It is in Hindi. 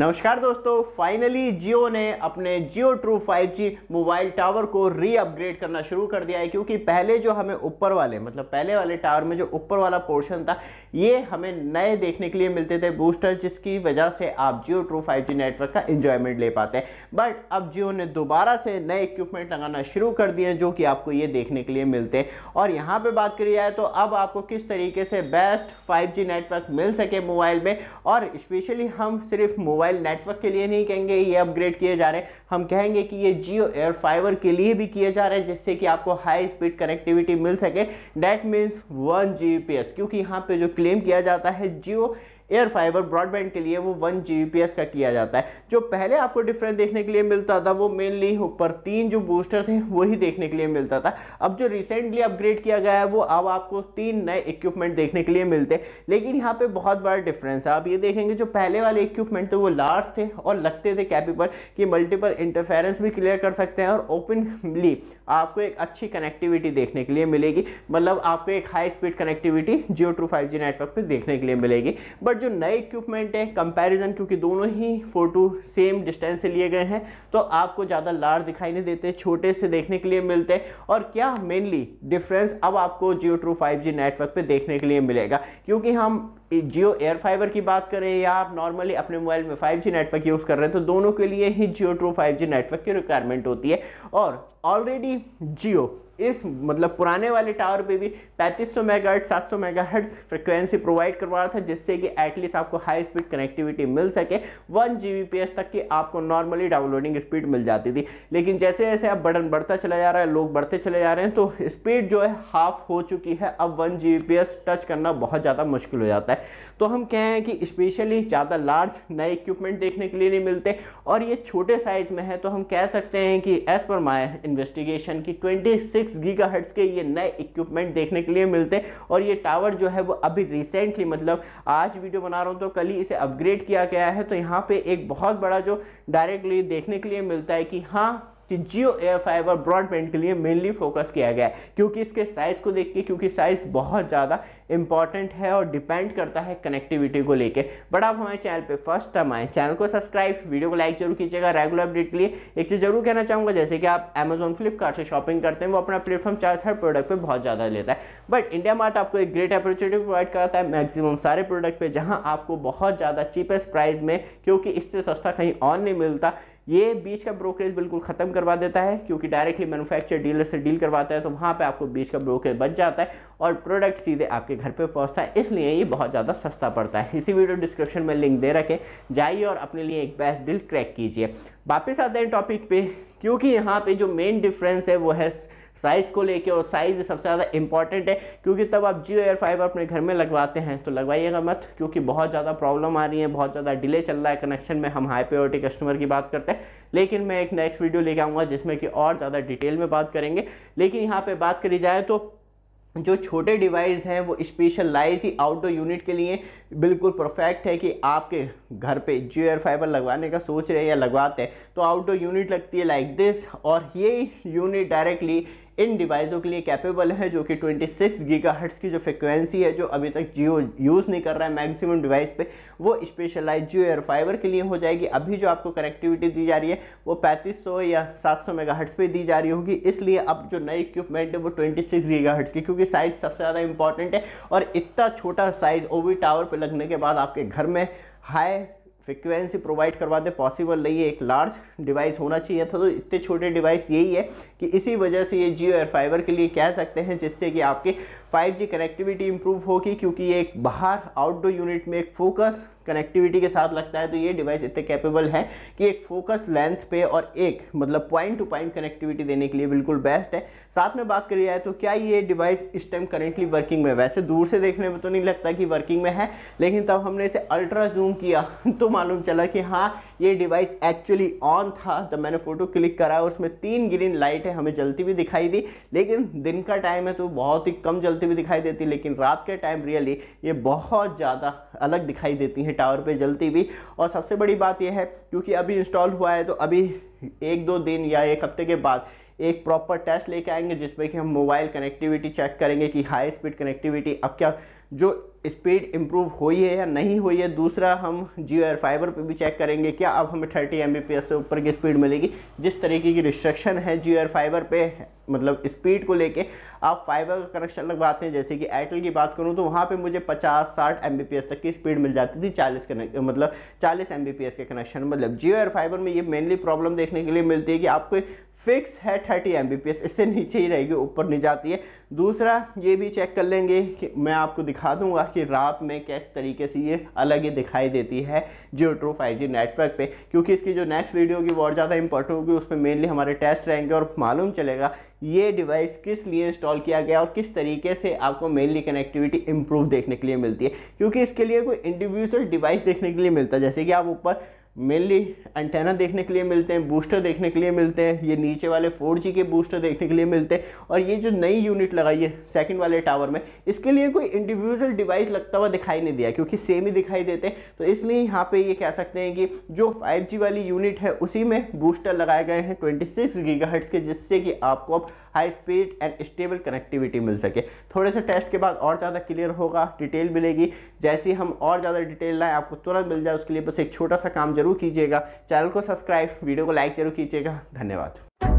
नमस्कार दोस्तों फाइनली जियो ने अपने जियो ट्रू 5G मोबाइल टावर को री अपग्रेड करना शुरू कर दिया है क्योंकि पहले जो हमें ऊपर वाले मतलब पहले वाले टावर में जो ऊपर वाला पोर्शन था ये हमें नए देखने के लिए मिलते थे बूस्टर जिसकी वजह से आप जियो ट्रू 5G नेटवर्क का इंजॉयमेंट ले पाते हैं बट अब जियो ने दोबारा से नए इक्विपमेंट लगाना शुरू कर दिए जो कि आपको ये देखने के लिए मिलते हैं और यहाँ पर बात करी जाए तो अब आपको किस तरीके से बेस्ट फाइव नेटवर्क मिल सके मोबाइल में और स्पेशली हम सिर्फ मोबाइल मोबाइल नेटवर्क के लिए नहीं कहेंगे ये अपग्रेड किए जा रहे हैं हम कहेंगे कि ये जियो एयर फाइबर के लिए भी किए जा रहे हैं जिससे कि आपको हाई स्पीड कनेक्टिविटी मिल सके डैट मीन्स वन जी क्योंकि यहाँ पे जो क्लेम किया जाता है जियो एयर फाइबर ब्रॉडबैंड के लिए वो वन जी का किया जाता है जो पहले आपको डिफरेंस देखने के लिए मिलता था वो मेनली ऊपर तीन जो बूस्टर थे वही देखने के लिए मिलता था अब जो रिसेंटली अपग्रेड किया गया है वो अब आपको तीन नए इक्विपमेंट देखने के लिए मिलते हैं लेकिन यहाँ पे बहुत बड़ा डिफरेंस है आप ये देखेंगे जो पहले वाले इक्विपमेंट थे वो लार्ज थे और लगते थे कैपेबल कि मल्टीपल इंटरफेरेंस भी क्लियर कर सकते हैं और ओपनली आपको एक अच्छी कनेक्टिविटी देखने के लिए मिलेगी मतलब आपको एक high speed connectivity Jio true five network पर देखने के लिए मिलेगी बट बाद जो नए इक्विपमेंट है कंपैरिजन क्योंकि दोनों ही फ़ोटो सेम डिस्टेंस से लिए गए हैं तो आपको ज़्यादा लार्ज दिखाई नहीं देते छोटे से देखने के लिए मिलते हैं और क्या मेनली डिफरेंस अब आपको जियो ट्रू फाइव नेटवर्क पर देखने के लिए मिलेगा क्योंकि हम जियो एयर फाइबर की बात करें या आप नॉर्मली अपने मोबाइल में 5G नेटवर्क यूज़ कर रहे हैं तो दोनों के लिए ही जियो ट्रू 5G नेटवर्क की रिक्वायरमेंट होती है और ऑलरेडी जियो इस मतलब पुराने वाले टावर पे भी 3500 सात सौ मेगाहर्ट्ज फ्रिक्वेंसी प्रोवाइड करवा रहा था जिससे कि एटलीस्ट आपको हाई स्पीड कनेक्टिविटी मिल सके वन जी तक की आपको नॉर्मली डाउनलोडिंग स्पीड मिल जाती थी लेकिन जैसे जैसे अब बटन बढ़ता चला जा रहा है लोग बढ़ते चले जा रहे हैं तो स्पीड जो है हाफ हो चुकी है अब वन जी टच करना बहुत ज़्यादा मुश्किल हो जाता है तो हम कहें कि स्पेशली ज़्यादा लार्ज नए इक्विपमेंट देखने के लिए नहीं मिलते और ये छोटे साइज़ में है तो हम कह सकते हैं कि एज़ पर माई इन्वेस्टिगेशन की ट्वेंटी सिक्स गीगा के ये नए इक्विपमेंट देखने के लिए मिलते हैं और ये टावर जो है वो अभी रिसेंटली मतलब आज वीडियो बना रहा हूँ तो कल ही इसे अपग्रेड किया गया है तो यहाँ पे एक बहुत बड़ा जो डायरेक्टली देखने के लिए मिलता है कि हाँ कि जियो एयर फाइबर ब्रॉडबैंड के लिए मेनली फोकस किया गया है क्योंकि इसके साइज़ को देख के क्योंकि साइज़ बहुत ज़्यादा इंपॉर्टेंट है और डिपेंड करता है कनेक्टिविटी को लेके बट आप हमारे चैनल पे फर्स्ट टाइम आए चैनल को सब्सक्राइब वीडियो को लाइक जरूर कीजिएगा रेगुलर अपडेट के लिए एक चीज़ जरूर कहना चाहूँगा जैसे कि आप अमेजोन फ्लिपकार्ट से शॉपिंग करते हैं वो अपना प्लेटफॉर्म चार्ज हर प्रोडक्ट पर बहुत ज़्यादा लेता है बट इंडिया मार्ट आपको एक ग्रेट अपॉर्चुनिटी प्रोवाइड करता है मैक्सिमम सारे प्रोडक्ट पर जहाँ आपको बहुत ज़्यादा चीपेस्ट प्राइस में क्योंकि इससे सस्ता कहीं और नहीं मिलता ये बीज का ब्रोकरेज बिल्कुल ख़त्म करवा देता है क्योंकि डायरेक्टली मैनुफैक्चर डीलर से डील करवाता है तो वहाँ पर आपको बीज का ब्रोकरेज बच जाता है और प्रोडक्ट सीधे आपके घर पर पहुँचता है इसलिए ये बहुत ज़्यादा सस्ता पड़ता है इसी वीडियो डिस्क्रिप्शन में लिंक दे रखें जाइए और अपने लिए एक बेस्ट डील क्रैक कीजिए वापस आते हैं टॉपिक पे क्योंकि यहाँ पे जो मेन डिफरेंस है वो है साइज़ को लेके और साइज़ सबसे ज़्यादा इंपॉर्टेंट है क्योंकि तब आप जियो एयर फाइबर अपने घर में लगवाते हैं तो लगवाइएगा मत क्योंकि बहुत ज़्यादा प्रॉब्लम आ रही है बहुत ज़्यादा डिले चल रहा है कनेक्शन में हम हाई प्योरिटी कस्टमर की बात करते हैं लेकिन मैं एक नेक्स्ट वीडियो लेके आऊँगा जिसमें कि और ज़्यादा डिटेल में बात करेंगे लेकिन यहाँ पर बात करी जाए तो जो छोटे डिवाइस हैं वो स्पेशलाइज ही आउटडोर यूनिट के लिए बिल्कुल परफेक्ट है कि आपके घर पे जियो एयर फाइबर लगवाने का सोच रहे हैं या लगवाते हैं तो आउटडोर यूनिट लगती है लाइक दिस और ये यूनिट डायरेक्टली इन डिवाइसों के लिए कैपेबल है जो कि 26 गीगाहर्ट्ज़ की जो फ्रिक्वेंसी है जो अभी तक जियो यूज़ नहीं कर रहा है मैक्सिमम डिवाइस पे वो स्पेशलाइज जियो एयर फाइबर के लिए हो जाएगी अभी जो आपको कनेक्टिविटी दी जा रही है वो 3500 या 700 मेगा पे दी जा रही होगी इसलिए अब जो नई इक्विपमेंट है वो गीगा हट्स की क्योंकि साइज़ सबसे ज़्यादा इंपॉर्टेंट है और इतना छोटा साइज़ ओवी टावर पर लगने के बाद आपके घर में हाई फ्रिक्वेंसी प्रोवाइड करवा दे पॉसिबल नहीं है एक लार्ज डिवाइस होना चाहिए था तो इतने छोटे डिवाइस यही है कि इसी वजह से ये जियो एयर फाइबर के लिए कह सकते हैं जिससे कि आपकी 5G कनेक्टिविटी इंप्रूव होगी क्योंकि ये एक बाहर आउटडोर यूनिट में एक फोकस कनेक्टिविटी के साथ लगता है तो ये डिवाइस इतने कैपेबल है कि एक फोकस लेंथ पे और एक मतलब पॉइंट टू पॉइंट कनेक्टिविटी देने के लिए बिल्कुल बेस्ट है साथ में बात करी जाए तो क्या ये डिवाइस इस टाइम करेंटली वर्किंग में वैसे दूर से देखने में तो नहीं लगता कि वर्किंग में है लेकिन तब हमने इसे अल्ट्रा जूम किया तो मालूम चला कि हाँ ये डिवाइस एक्चुअली ऑन था तब मैंने फ़ोटो क्लिक करा उसमें तीन ग्रीन लाइट है हमें जलती भी दिखाई दी लेकिन दिन का टाइम है तो बहुत ही कम जलती हुई दिखाई देती लेकिन रात के टाइम रियली ये बहुत ज़्यादा अलग दिखाई देती है टावर पे जलती भी और सबसे बड़ी बात यह है क्योंकि अभी इंस्टॉल हुआ है तो अभी एक दो दिन या एक हफ्ते के बाद एक प्रॉपर टेस्ट लेके आएंगे जिसमें कि हम मोबाइल कनेक्टिविटी चेक करेंगे कि हाई स्पीड कनेक्टिविटी अब क्या जो स्पीड इम्प्रूव हुई है या नहीं हुई है दूसरा हम जियो एयर फाइबर पर भी चेक करेंगे क्या अब हमें थर्टी एम से ऊपर की स्पीड मिलेगी जिस तरीके की रिस्ट्रिक्शन है जियो एयर फाइबर पर मतलब स्पीड को लेके आप फाइबर का कनेक्शन लगवाते हैं जैसे कि एयरटेल की बात करूँ तो वहाँ पे मुझे 50-60 एम तक की स्पीड मिल जाती थी 40 कनेक्ट मतलब 40 एम के कनेक्शन मतलब जियो एयर फाइबर में ये मेनली प्रॉब्लम देखने के लिए मिलती है कि आपको फिक्स है 30 एम इससे नीचे ही रहेगी ऊपर नहीं जाती है दूसरा ये भी चेक कर लेंगे कि मैं आपको दिखा दूंगा कि रात में किस तरीके से ये अलग ही दिखाई देती है जियो ट्रो फाइव नेटवर्क पे क्योंकि इसकी जो नेक्स्ट वीडियो होगी बहुत ज़्यादा इंपॉर्टेंट होगी उसमें मेनली हमारे टेस्ट रहेंगे और मालूम चलेगा ये डिवाइस किस लिए इंस्टॉल किया गया और किस तरीके से आपको मेनली कनेक्टिविटी इंप्रूव देखने के लिए मिलती है क्योंकि इसके लिए कोई इंडिविजुअल डिवाइस देखने के लिए मिलता है जैसे कि आप ऊपर मेनली एंटेना देखने के लिए मिलते हैं बूस्टर देखने के लिए मिलते हैं ये नीचे वाले 4G के बूस्टर देखने के लिए मिलते हैं और ये जो नई यूनिट लगाई है सेकंड वाले टावर में इसके लिए कोई इंडिविजुअल डिवाइस लगता हुआ दिखाई नहीं दिया क्योंकि सेम ही दिखाई देते हैं तो इसलिए यहाँ पे ये कह सकते हैं कि जो 5G वाली यूनिट है उसी में बूस्टर लगाए गए हैं ट्वेंटी सिक्स के जिससे कि आपको अब high speed and stable connectivity मिल सके थोड़े से टेस्ट के बाद और ज़्यादा क्लियर होगा डिटेल मिलेगी जैसे हम और ज़्यादा डिटेल लाएँ आपको तुरंत मिल जाए उसके लिए बस एक छोटा सा काम जरूर कीजिएगा चैनल को सब्सक्राइब वीडियो को लाइक जरूर कीजिएगा धन्यवाद